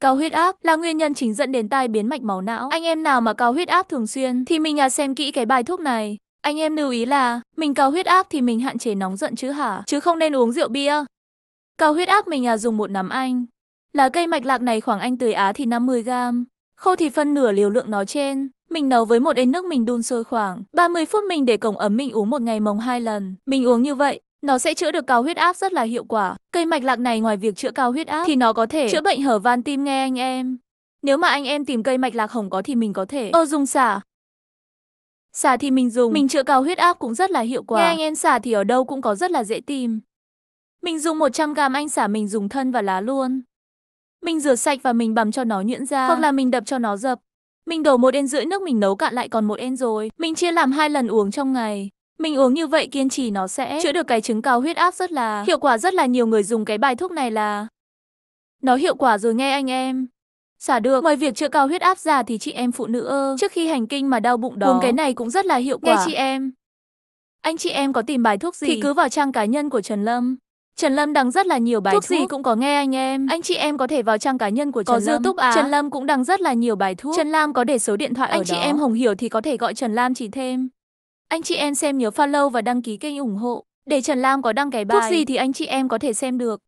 Cao huyết áp là nguyên nhân chính dẫn đến tai biến mạch máu não. Anh em nào mà cao huyết áp thường xuyên thì mình nhà xem kỹ cái bài thuốc này. Anh em lưu ý là mình cao huyết áp thì mình hạn chế nóng giận chứ hả, chứ không nên uống rượu bia. Cao huyết áp mình nhà dùng một nắm anh. Là cây mạch lạc này khoảng anh tưới á thì 50 gram. Khô thì phân nửa liều lượng nó trên. Mình nấu với một ếch nước mình đun sôi khoảng 30 phút mình để cổng ấm mình uống một ngày mồng hai lần. Mình uống như vậy, nó sẽ chữa được cao huyết áp rất là hiệu quả. Cây mạch lạc này ngoài việc chữa cao huyết áp thì nó có thể chữa bệnh hở van tim nghe anh em. Nếu mà anh em tìm cây mạch lạc hồng có thì mình có thể ơ dùng xả. Xả thì mình dùng, mình chữa cao huyết áp cũng rất là hiệu quả. Nghe anh em xả thì ở đâu cũng có rất là dễ tìm. Mình dùng 100g anh xả mình dùng thân và lá luôn. Mình rửa sạch và mình bằm cho nó nhuyễn ra, hoặc là mình đập cho nó dập. Mình đổ một en rưỡi nước mình nấu cạn lại còn một en rồi. Mình chia làm hai lần uống trong ngày. Mình uống như vậy kiên trì nó sẽ chữa được cái chứng cao huyết áp rất là hiệu quả rất là nhiều người dùng cái bài thuốc này là nó hiệu quả rồi nghe anh em. Xả được, ngoài việc chữa cao huyết áp ra thì chị em phụ nữ ơ, trước khi hành kinh mà đau bụng đó, uống cái này cũng rất là hiệu quả. Nghe chị em. Anh chị em có tìm bài thuốc gì thì cứ vào trang cá nhân của Trần Lâm. Trần Lâm đăng rất là nhiều bài thuốc, thuốc gì cũng có nghe anh em. Anh chị em có thể vào trang cá nhân của Trần có Lâm. Có YouTube à? Trần Lâm cũng đăng rất là nhiều bài thuốc. Trần Lam có để số điện thoại anh ở đó. Anh chị em Hồng Hiểu thì có thể gọi Trần Lam chỉ thêm. Anh chị em xem nhớ follow và đăng ký kênh ủng hộ. Để Trần Lam có đăng cái bài thuốc gì thì anh chị em có thể xem được.